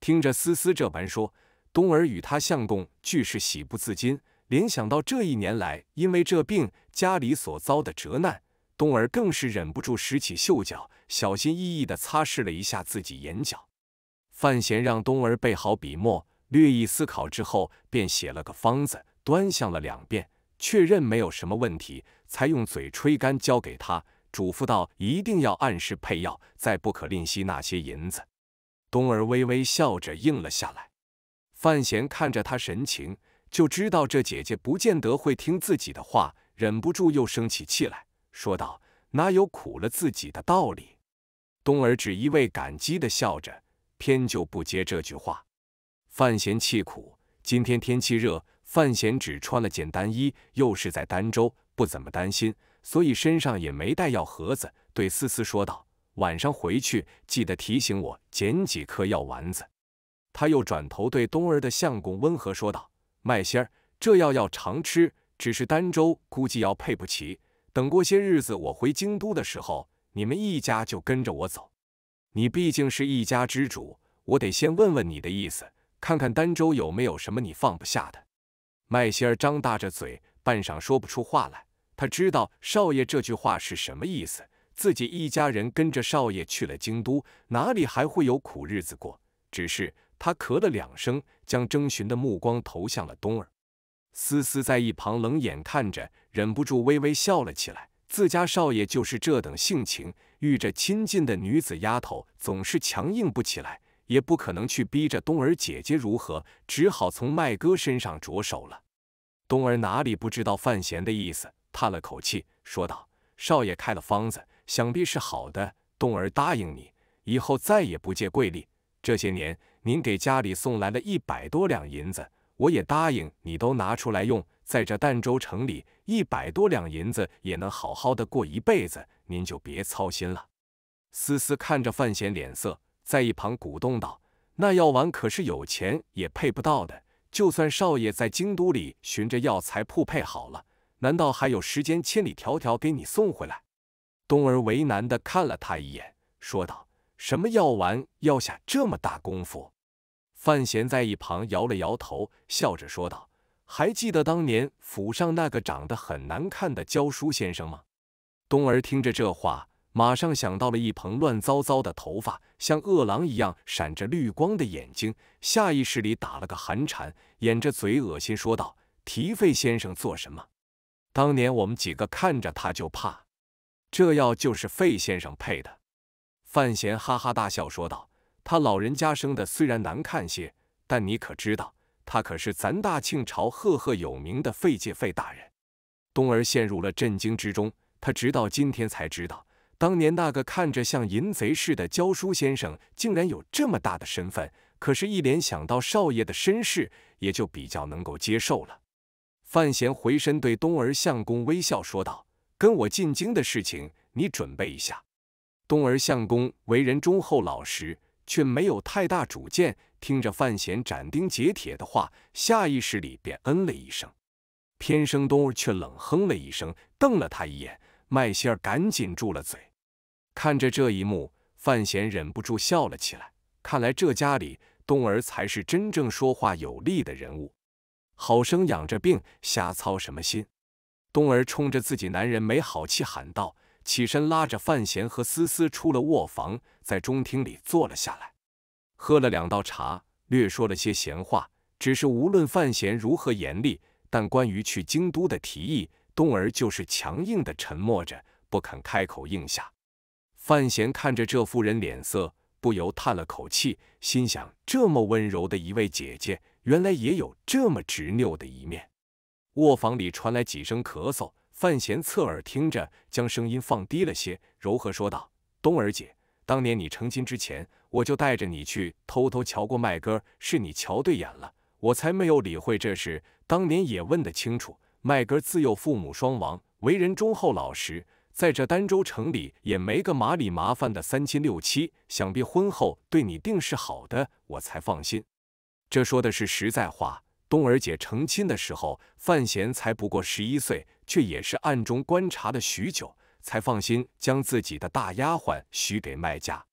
听着思思这般说，冬儿与他相公俱是喜不自禁。联想到这一年来因为这病家里所遭的折难，冬儿更是忍不住拾起袖角，小心翼翼地擦拭了一下自己眼角。范闲让冬儿备好笔墨，略一思考之后，便写了个方子，端详了两遍，确认没有什么问题，才用嘴吹干，交给他，嘱咐道：“一定要按时配药，再不可吝惜那些银子。”冬儿微微笑着应了下来，范闲看着他神情，就知道这姐姐不见得会听自己的话，忍不住又生起气来，说道：“哪有苦了自己的道理？”冬儿只一味感激的笑着，偏就不接这句话。范闲气苦，今天天气热，范闲只穿了件单衣，又是在儋州，不怎么担心，所以身上也没带药盒子，对思思说道。晚上回去记得提醒我捡几颗药丸子。他又转头对冬儿的相公温和说道：“麦仙儿，这药要常吃，只是儋州估计要配不齐。等过些日子我回京都的时候，你们一家就跟着我走。你毕竟是一家之主，我得先问问你的意思，看看儋州有没有什么你放不下的。”麦仙儿张大着嘴，半晌说不出话来。他知道少爷这句话是什么意思。自己一家人跟着少爷去了京都，哪里还会有苦日子过？只是他咳了两声，将征询的目光投向了冬儿。思思在一旁冷眼看着，忍不住微微笑了起来。自家少爷就是这等性情，遇着亲近的女子丫头，总是强硬不起来，也不可能去逼着冬儿姐姐如何，只好从麦哥身上着手了。冬儿哪里不知道范闲的意思，叹了口气，说道：“少爷开了方子。”想必是好的，冬儿答应你，以后再也不借贵利。这些年您给家里送来了一百多两银子，我也答应你都拿出来用。在这儋州城里，一百多两银子也能好好的过一辈子，您就别操心了。思思看着范闲脸色，在一旁鼓动道：“那药丸可是有钱也配不到的，就算少爷在京都里寻着药材铺配好了，难道还有时间千里迢迢给你送回来？”冬儿为难地看了他一眼，说道：“什么药丸要下这么大功夫？”范闲在一旁摇了摇头，笑着说道：“还记得当年府上那个长得很难看的教书先生吗？”冬儿听着这话，马上想到了一蓬乱糟糟的头发，像饿狼一样闪着绿光的眼睛，下意识里打了个寒颤，掩着嘴恶心说道：“提费先生做什么？当年我们几个看着他就怕。”这药就是费先生配的，范闲哈哈大笑说道：“他老人家生的虽然难看些，但你可知道，他可是咱大清朝赫赫有名的费介费大人。”冬儿陷入了震惊之中，他直到今天才知道，当年那个看着像淫贼似的教书先生，竟然有这么大的身份。可是，一联想到少爷的身世，也就比较能够接受了。范闲回身对冬儿相公微笑说道。跟我进京的事情，你准备一下。东儿相公为人忠厚老实，却没有太大主见。听着范闲斩钉截铁的话，下意识里便嗯了一声。偏生东儿却冷哼了一声，瞪了他一眼。麦歇儿赶紧住了嘴。看着这一幕，范闲忍不住笑了起来。看来这家里东儿才是真正说话有力的人物。好生养着病，瞎操什么心？冬儿冲着自己男人没好气喊道，起身拉着范闲和思思出了卧房，在中厅里坐了下来，喝了两道茶，略说了些闲话。只是无论范闲如何严厉，但关于去京都的提议，冬儿就是强硬的沉默着，不肯开口应下。范闲看着这妇人脸色，不由叹了口气，心想：这么温柔的一位姐姐，原来也有这么执拗的一面。卧房里传来几声咳嗽，范闲侧耳听着，将声音放低了些，柔和说道：“冬儿姐，当年你成亲之前，我就带着你去偷偷瞧过麦哥，是你瞧对眼了，我才没有理会这事。当年也问得清楚，麦哥自幼父母双亡，为人忠厚老实，在这丹州城里也没个麻里麻烦的三亲六戚，想必婚后对你定是好的，我才放心。这说的是实在话。”冬儿姐成亲的时候，范闲才不过十一岁，却也是暗中观察了许久，才放心将自己的大丫鬟许给麦家。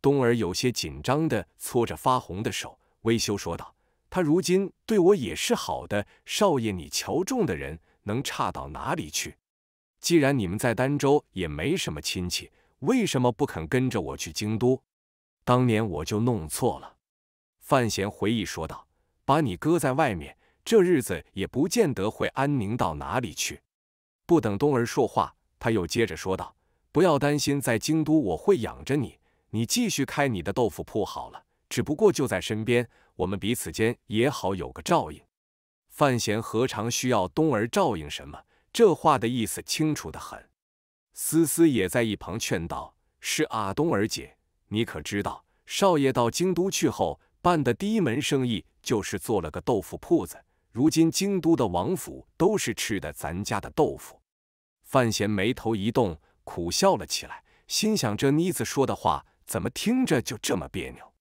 冬儿有些紧张的搓着发红的手，微羞说道：“他如今对我也是好的，少爷你瞧中的人能差到哪里去？既然你们在儋州也没什么亲戚，为什么不肯跟着我去京都？当年我就弄错了。”范闲回忆说道。把你搁在外面，这日子也不见得会安宁到哪里去。不等冬儿说话，他又接着说道：“不要担心，在京都我会养着你，你继续开你的豆腐铺好了，只不过就在身边，我们彼此间也好有个照应。”范闲何尝需要冬儿照应什么？这话的意思清楚的很。思思也在一旁劝道：“是啊，冬儿姐，你可知道，少爷到京都去后。”办的第一门生意就是做了个豆腐铺子，如今京都的王府都是吃的咱家的豆腐。范闲眉头一动，苦笑了起来，心想这妮子说的话怎么听着就这么别扭？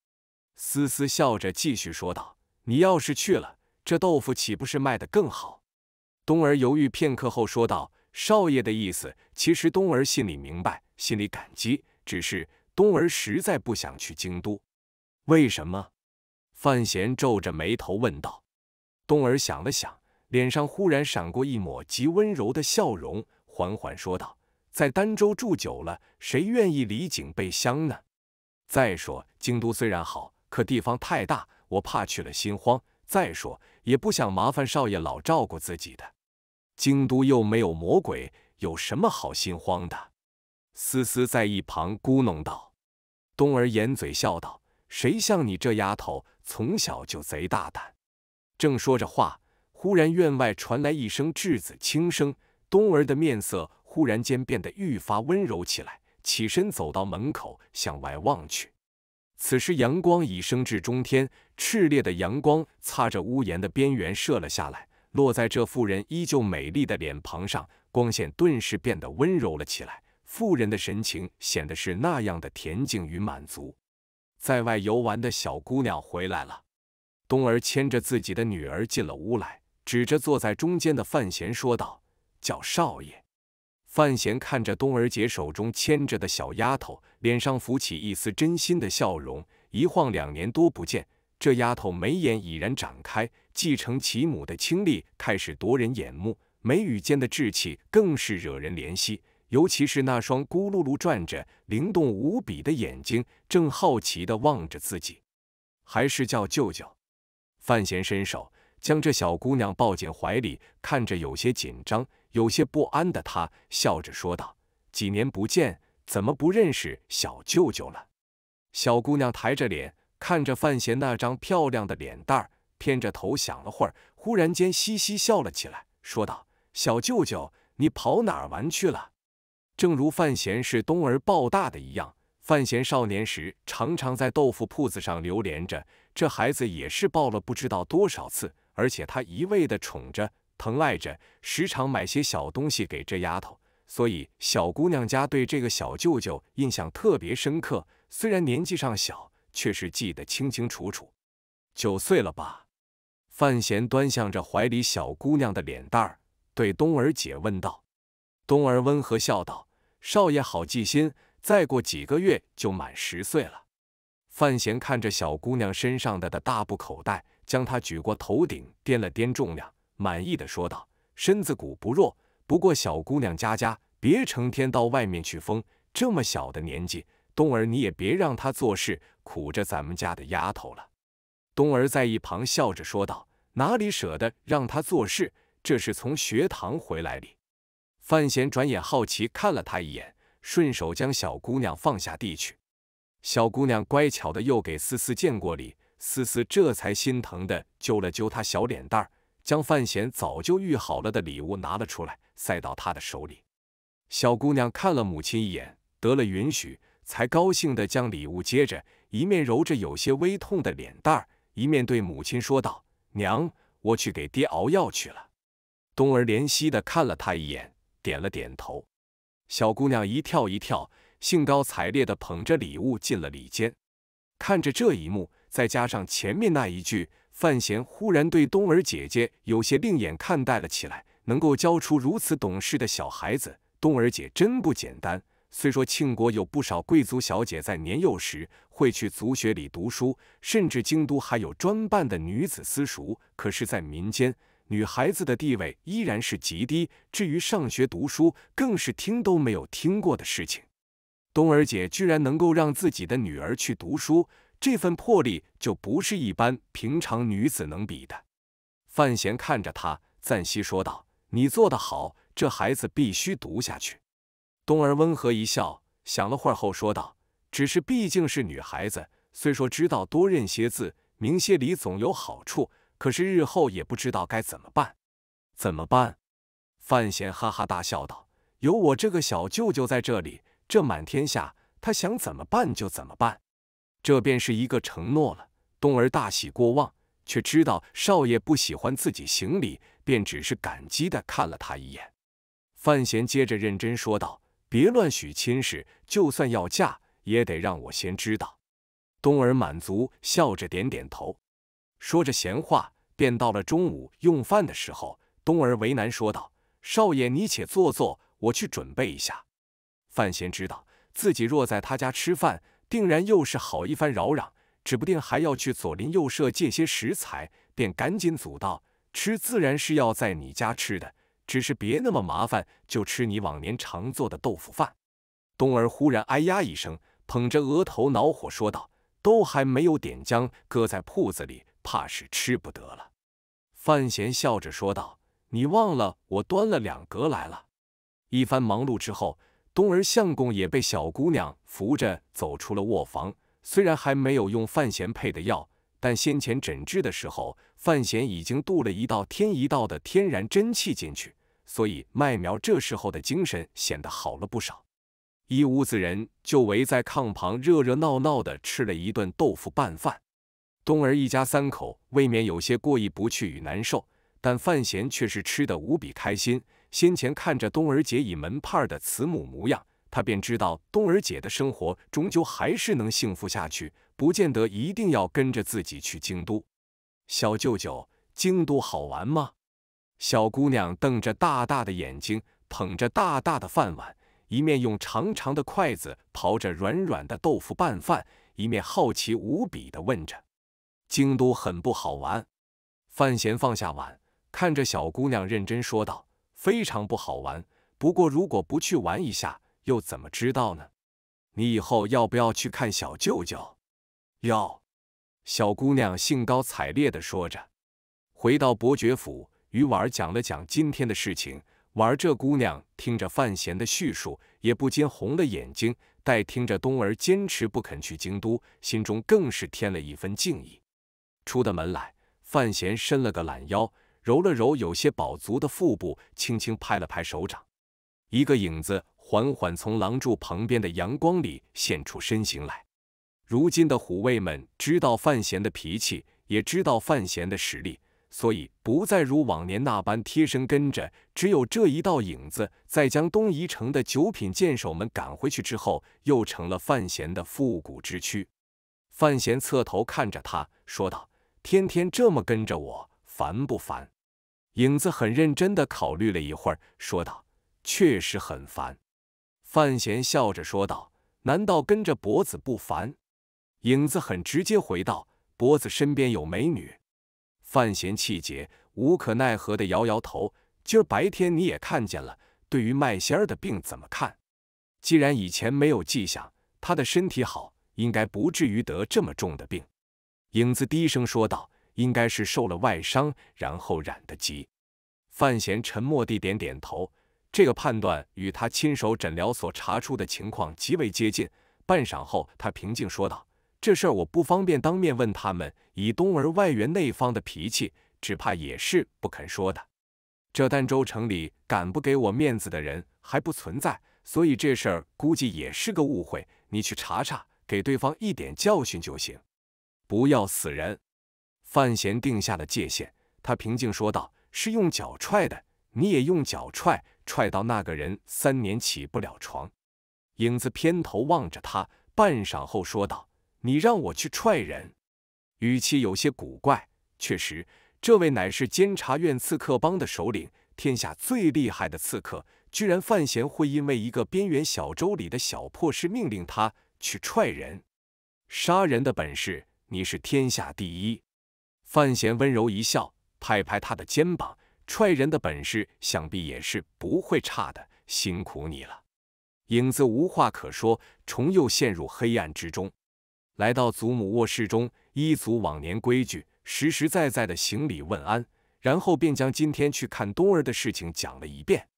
思思笑着继续说道：“你要是去了，这豆腐岂不是卖得更好？”冬儿犹豫片刻后说道：“少爷的意思，其实冬儿心里明白，心里感激，只是冬儿实在不想去京都。为什么？”范闲皱着眉头问道：“冬儿想了想，脸上忽然闪过一抹极温柔的笑容，缓缓说道：‘在儋州住久了，谁愿意离井贝乡呢？再说京都虽然好，可地方太大，我怕去了心慌。再说也不想麻烦少爷老照顾自己的。京都又没有魔鬼，有什么好心慌的？’思思在一旁咕哝道，冬儿掩嘴笑道。”谁像你这丫头，从小就贼大胆！正说着话，忽然院外传来一声稚子轻声。冬儿的面色忽然间变得愈发温柔起来，起身走到门口向外望去。此时阳光已升至中天，炽烈的阳光擦着屋檐的边缘射了下来，落在这妇人依旧美丽的脸庞上，光线顿时变得温柔了起来。妇人的神情显得是那样的恬静与满足。在外游玩的小姑娘回来了，冬儿牵着自己的女儿进了屋来，指着坐在中间的范闲说道：“叫少爷。”范闲看着冬儿姐手中牵着的小丫头，脸上浮起一丝真心的笑容。一晃两年多不见，这丫头眉眼已然展开，继承其母的清丽开始夺人眼目，眉宇间的稚气更是惹人怜惜。尤其是那双咕噜噜转着、灵动无比的眼睛，正好奇地望着自己，还是叫舅舅。范闲伸手将这小姑娘抱进怀里，看着有些紧张、有些不安的她，笑着说道：“几年不见，怎么不认识小舅舅了？”小姑娘抬着脸看着范闲那张漂亮的脸蛋儿，偏着头想了会儿，忽然间嘻嘻笑了起来，说道：“小舅舅，你跑哪玩去了？”正如范闲是冬儿抱大的一样，范闲少年时常常在豆腐铺子上流连着。这孩子也是抱了不知道多少次，而且他一味的宠着、疼爱着，时常买些小东西给这丫头。所以小姑娘家对这个小舅舅印象特别深刻。虽然年纪尚小，却是记得清清楚楚。九岁了吧？范闲端详着怀里小姑娘的脸蛋儿，对冬儿姐问道。冬儿温和笑道。少爷好记心，再过几个月就满十岁了。范闲看着小姑娘身上的的大布口袋，将她举过头顶，掂了掂重量，满意的说道：“身子骨不弱。不过小姑娘家家，别成天到外面去疯。这么小的年纪，冬儿你也别让她做事，苦着咱们家的丫头了。”冬儿在一旁笑着说道：“哪里舍得让她做事？这是从学堂回来哩。”范闲转眼好奇看了他一眼，顺手将小姑娘放下地去。小姑娘乖巧的又给思思见过礼，思思这才心疼的揪了揪她小脸蛋儿，将范闲早就预好了的礼物拿了出来，塞到她的手里。小姑娘看了母亲一眼，得了允许，才高兴的将礼物接着，一面揉着有些微痛的脸蛋儿，一面对母亲说道：“娘，我去给爹熬药去了。”冬儿怜惜的看了她一眼。点了点头，小姑娘一跳一跳，兴高采烈的捧着礼物进了里间。看着这一幕，再加上前面那一句，范闲忽然对冬儿姐姐有些另眼看待了起来。能够教出如此懂事的小孩子，冬儿姐真不简单。虽说庆国有不少贵族小姐在年幼时会去族学里读书，甚至京都还有专办的女子私塾，可是，在民间。女孩子的地位依然是极低，至于上学读书，更是听都没有听过的事情。冬儿姐居然能够让自己的女儿去读书，这份魄力就不是一般平常女子能比的。范闲看着她，赞惜说道：“你做得好，这孩子必须读下去。”冬儿温和一笑，想了会儿后说道：“只是毕竟是女孩子，虽说知道多认些字，明些理总有好处。”可是日后也不知道该怎么办，怎么办？范闲哈哈大笑道：“有我这个小舅舅在这里，这满天下他想怎么办就怎么办，这便是一个承诺了。”冬儿大喜过望，却知道少爷不喜欢自己行礼，便只是感激地看了他一眼。范闲接着认真说道：“别乱许亲事，就算要嫁，也得让我先知道。”冬儿满足笑着点点头。说着闲话，便到了中午用饭的时候。冬儿为难说道：“少爷，你且坐坐，我去准备一下。”范闲知道自己若在他家吃饭，定然又是好一番扰攘，指不定还要去左邻右舍借些食材，便赶紧阻道：“吃自然是要在你家吃的，只是别那么麻烦，就吃你往年常做的豆腐饭。”冬儿忽然哎呀一声，捧着额头脑火说道：“都还没有点浆，搁在铺子里。”怕是吃不得了。”范闲笑着说道，“你忘了我端了两格来了。”一番忙碌之后，冬儿相公也被小姑娘扶着走出了卧房。虽然还没有用范闲配的药，但先前诊治的时候，范闲已经渡了一道天一道的天然真气进去，所以麦苗这时候的精神显得好了不少。一屋子人就围在炕旁，热热闹闹的吃了一顿豆腐拌饭。冬儿一家三口未免有些过意不去与难受，但范闲却是吃得无比开心。先前看着冬儿姐以门派的慈母模样，他便知道冬儿姐的生活终究还是能幸福下去，不见得一定要跟着自己去京都。小舅舅，京都好玩吗？小姑娘瞪着大大的眼睛，捧着大大的饭碗，一面用长长的筷子刨着软软的豆腐拌饭，一面好奇无比地问着。京都很不好玩，范闲放下碗，看着小姑娘认真说道：“非常不好玩，不过如果不去玩一下，又怎么知道呢？你以后要不要去看小舅舅？”“要！”小姑娘兴高采烈的说着。回到伯爵府，与婉儿讲了讲今天的事情。婉儿这姑娘听着范闲的叙述，也不禁红了眼睛。待听着冬儿坚持不肯去京都，心中更是添了一分敬意。出的门来，范闲伸了个懒腰，揉了揉有些饱足的腹部，轻轻拍了拍手掌。一个影子缓缓从廊柱旁边的阳光里现出身形来。如今的虎卫们知道范闲的脾气，也知道范闲的实力，所以不再如往年那般贴身跟着。只有这一道影子，在将东夷城的九品剑手们赶回去之后，又成了范闲的复古之躯。范闲侧头看着他，说道。天天这么跟着我，烦不烦？影子很认真地考虑了一会儿，说道：“确实很烦。”范闲笑着说道：“难道跟着脖子不烦？”影子很直接回道：“脖子身边有美女。”范闲气结，无可奈何地摇摇头。今儿白天你也看见了，对于麦仙儿的病怎么看？既然以前没有迹象，他的身体好，应该不至于得这么重的病。影子低声说道：“应该是受了外伤，然后染的疾。”范闲沉默地点点头，这个判断与他亲手诊疗所查出的情况极为接近。半晌后，他平静说道：“这事儿我不方便当面问他们，以东儿外圆内方的脾气，只怕也是不肯说的。这儋州城里敢不给我面子的人还不存在，所以这事儿估计也是个误会。你去查查，给对方一点教训就行。”不要死人！范闲定下了界限，他平静说道：“是用脚踹的，你也用脚踹，踹到那个人三年起不了床。”影子偏头望着他，半晌后说道：“你让我去踹人？”语气有些古怪。确实，这位乃是监察院刺客帮的首领，天下最厉害的刺客，居然范闲会因为一个边缘小州里的小破事命令他去踹人、杀人的本事。你是天下第一，范闲温柔一笑，拍拍他的肩膀，踹人的本事想必也是不会差的，辛苦你了。影子无话可说，重又陷入黑暗之中。来到祖母卧室中，依祖往年规矩，实实在在的行礼问安，然后便将今天去看冬儿的事情讲了一遍。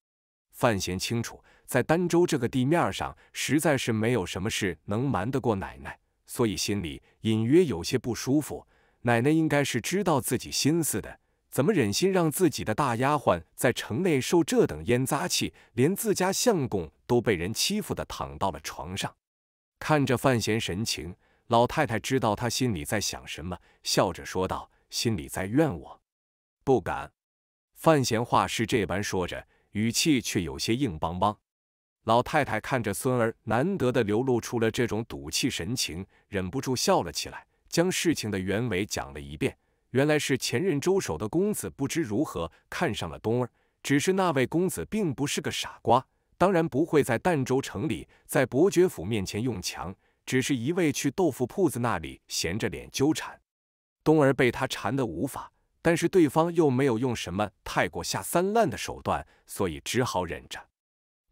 范闲清楚，在儋州这个地面上，实在是没有什么事能瞒得过奶奶。所以心里隐约有些不舒服。奶奶应该是知道自己心思的，怎么忍心让自己的大丫鬟在城内受这等腌臜气？连自家相公都被人欺负的躺到了床上。看着范闲神情，老太太知道他心里在想什么，笑着说道：“心里在怨我，不敢。”范闲话是这般说着，语气却有些硬邦邦。老太太看着孙儿，难得的流露出了这种赌气神情，忍不住笑了起来，将事情的原委讲了一遍。原来是前任州守的公子不知如何看上了冬儿，只是那位公子并不是个傻瓜，当然不会在儋州城里在伯爵府面前用强，只是一味去豆腐铺子那里闲着脸纠缠。冬儿被他缠得无法，但是对方又没有用什么太过下三滥的手段，所以只好忍着。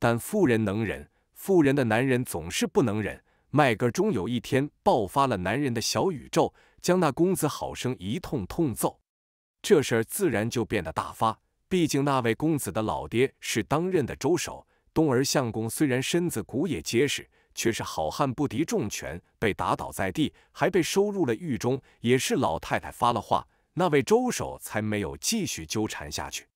但富人能忍，富人的男人总是不能忍。麦哥终有一天爆发了男人的小宇宙，将那公子好生一通痛揍。这事儿自然就变得大发。毕竟那位公子的老爹是当任的州守。东儿相公虽然身子骨也结实，却是好汉不敌重拳，被打倒在地，还被收入了狱中。也是老太太发了话，那位州守才没有继续纠缠下去。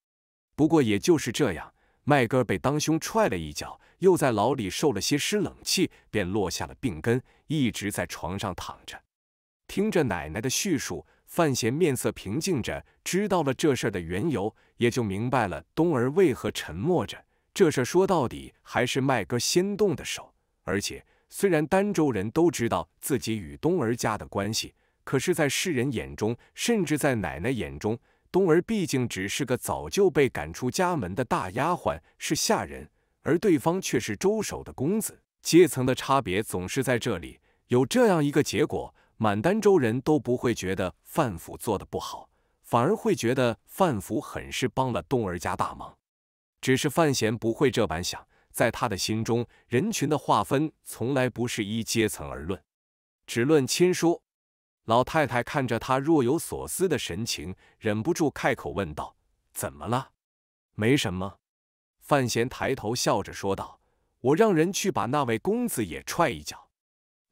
不过也就是这样。麦哥被当胸踹了一脚，又在牢里受了些湿冷气，便落下了病根，一直在床上躺着。听着奶奶的叙述，范闲面色平静着，知道了这事的缘由，也就明白了冬儿为何沉默着。这事说到底还是麦哥先动的手，而且虽然儋州人都知道自己与冬儿家的关系，可是，在世人眼中，甚至在奶奶眼中。冬儿毕竟只是个早就被赶出家门的大丫鬟，是下人，而对方却是周守的公子，阶层的差别总是在这里。有这样一个结果，满丹州人都不会觉得范府做的不好，反而会觉得范府很是帮了冬儿家大忙。只是范闲不会这般想，在他的心中，人群的划分从来不是依阶层而论，只论亲疏。老太太看着他若有所思的神情，忍不住开口问道：“怎么了？”“没什么。”范闲抬头笑着说道：“我让人去把那位公子也踹一脚。”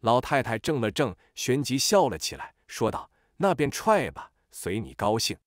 老太太怔了怔，旋即笑了起来，说道：“那便踹吧，随你高兴。”